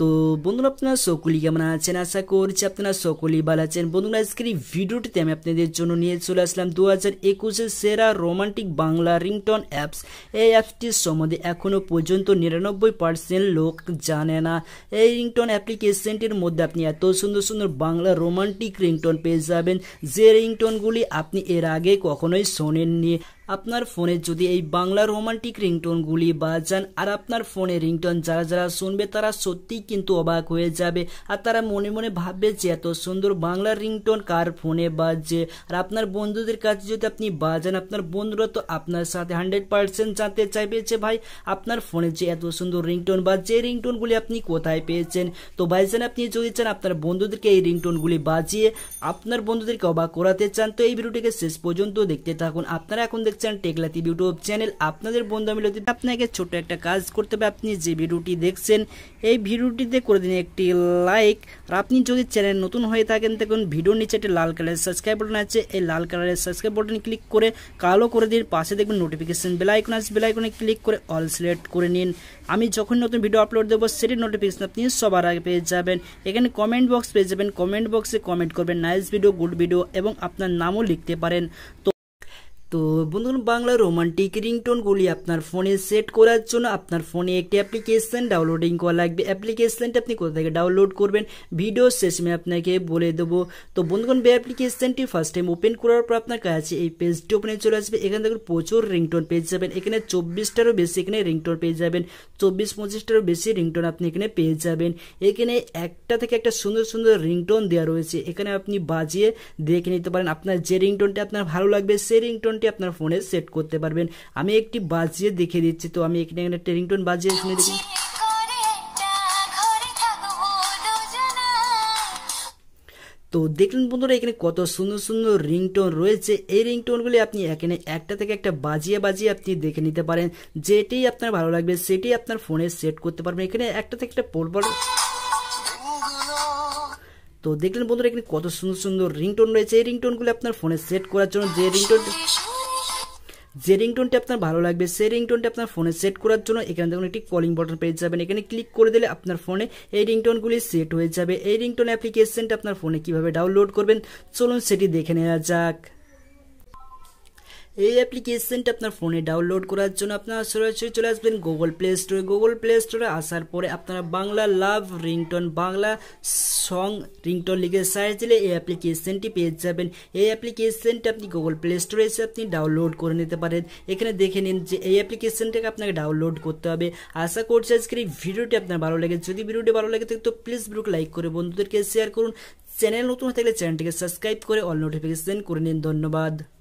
তো বন্ধুরা আপনারা সকলেই কেমন আছেন আশা করছি আপনারা সকলেই ভালো আছেন বন্ধুরা আজকের এই ভিডিওটিতে আমি আপনাদের জন্য নিয়ে চলে আসলাম দু হাজার একুশের সেরা রোমান্টিক বাংলা রিংটন অ্যাপস এই অ্যাপসটির সম্বন্ধে এখনও পর্যন্ত নিরানব্বই পার্সেন্ট লোক জানে না এই রিংটন অ্যাপ্লিকেশনটির মধ্যে আপনি এত সুন্দর সুন্দর বাংলা রোমান্টিক রিংটন পেয়ে যাবেন যে রিংটনগুলি আপনি এর আগে কখনোই শোনেননি আপনার ফোনে যদি এই বাংলা রোমান্টিক রিংটোনগুলি বাজান আর আপনার ফোনে রিংটোন যারা যারা শুনবে তারা সত্যিই কিন্তু অবাক হয়ে যাবে আর তারা মনে মনে ভাববে যে এত সুন্দর বাংলা রিংটোন কার ফোনে বাজে আর আপনার বন্ধুদের কাছে যদি আপনি বাজান আপনার বন্ধুরা তো আপনার সাথে হান্ড্রেড পার্সেন্ট জানতে চাইবে যে ভাই আপনার ফোনে যে এত সুন্দর রিংটোন বাজছে এই রিংটোনগুলি আপনি কোথায় পেয়েছেন তো ভাইজান আপনি যদি চান আপনার বন্ধুদেরকে এই রিংটোনগুলি বাজিয়ে আপনার বন্ধুদেরকে অবাক করাতে চান তো এই ভিডিওটিকে শেষ পর্যন্ত দেখতে থাকুন আপনারা এখন দেখ দেখছেন টেকলাতি ইউটিউব চ্যানেল আপনাদের বন্ধু আমি লতিফ আপনাকে ছোট একটা কাজ করতে হবে আপনি যে ভিডিওটি দেখছেন এই ভিডিওটিতে করে দিন একটি লাইক আর আপনি যদি চ্যানেল নতুন হয়ে থাকেন তখন ভিডিওর নিচে একটি লাল কালারের সাবস্ক্রাইব বাটন আছে এই লাল কালারের সাবস্ক্রাইব বাটন ক্লিক করে কালো করে দিন পাশে দেখবেন নোটিফিকেশন বেলাইকন আছে বেলাইকনে ক্লিক করে অল সিলেক্ট করে নিন আমি যখন নতুন ভিডিও আপলোড দেবো সেটির নোটিফিকেশন আপনি সবার আগে পেয়ে যাবেন এখানে কমেন্ট বক্স পেয়ে যাবেন কমেন্ট বক্সে কমেন্ট করবেন নাইস ভিডিও গুড ভিডিও এবং আপনার নামও লিখতে পারেন তো তো বন্ধুগণ বাংলা রোমান্টিক রিংটোনগুলি আপনার ফোনে সেট করার জন্য আপনার ফোনে একটি অ্যাপ্লিকেশন ডাউনলোডিং করা লাগবে অ্যাপ্লিকেশনটা আপনি কোথা থেকে ডাউনলোড করবেন ভিডিও শেষমে আপনাকে বলে দেবো তো বন্ধুগণ বে অ্যাপ্লিকেশনটি ফার্স্ট টাইম ওপেন করার পর আপনার কাছে এই পেজটি ওপেনে চলে আসবে এখানে দেখুন প্রচুর রিংটোন পেয়ে যাবেন এখানে চব্বিশটারও বেশি এখানে রিংটোন পেয়ে যাবেন চব্বিশ পঁচিশটারও বেশি রিংটোন আপনি এখানে পেয়ে যাবেন এখানে একটা থেকে একটা সুন্দর সুন্দর রিংটোন দেওয়া রয়েছে এখানে আপনি বাজিয়ে দেখে নিতে পারেন আপনার যে রিংটোনটি আপনার ভালো লাগবে সেই রিংটোন টোনটি আপনার ফোনে সেট করতে পারবেন আমি একটি বাজিয়ে দেখিয়ে দিচ্ছি তো আমি এখানে এখানে টেরিং টোন বাজিয়ে শুনে দেখুন তো দেখলেন বন্ধুরা এখানে কত সুন্দর সুন্দর রিংটোন রয়েছে এই রিংটোনগুলি আপনি এখানে একটা থেকে একটা বাজিয়ে বাজিয়ে আপনি দেখে নিতে পারেন যেটি আপনার ভালো লাগবে সেটি আপনার ফোনে সেট করতে পারবেন এখানে একটা থেকে একটা পোলবার তো দেখলেন বন্ধুরা এখানে কত সুন্দর সুন্দর রিংটোন রয়েছে এই রিংটোনগুলো আপনার ফোনে সেট করার জন্য যে রিংটোন যে রিংটোনটি আপনার ভালো লাগবে সেই রিংটোনটি আপনার ফোনে সেট করার জন্য এখানে দেখুন একটি কলিং বটন পেয়ে যাবেন এখানে ক্লিক করে দিলে আপনার ফোনে এই রিংটোনগুলি সেট হয়ে যাবে এই রিংটোন অ্যাপ্লিকেশনটা আপনার ফোনে কিভাবে ডাউনলোড করবেন চলুন সেটি দেখে নেওয়া যাক এই অ্যাপ্লিকেশনটা আপনার ফোনে ডাউনলোড করার জন্য আপনারা সরাসরি চলে আসবেন গুগল প্লে স্টোরে গুগল প্লে স্টোরে আসার পরে আপনারা Bangla love ringtone Bangla song ringtone লিখে সার্চ দিলে এই অ্যাপ্লিকেশনটি পেয়ে যাবেন এই অ্যাপ্লিকেশনটা আপনি গুগল প্লে স্টোরে এসে আপনি ডাউনলোড করে নিতে পারেন এখানে দেখে নিন যে এই অ্যাপ্লিকেশনটাকে আপনাকে ডাউনলোড করতে হবে আশা করছি আজকের এই ভিডিওটি আপনার ভালো লাগে যদি ভিডিওটি ভালো লাগে তো প্লিজ ভিডিওকে লাইক করে বন্ধুদেরকে শেয়ার করুন চ্যানেল নতুন থাকলে চ্যানেলটিকে সাবস্ক্রাইব করে অল নোটিফিকেশন করে নিন ধন্যবাদ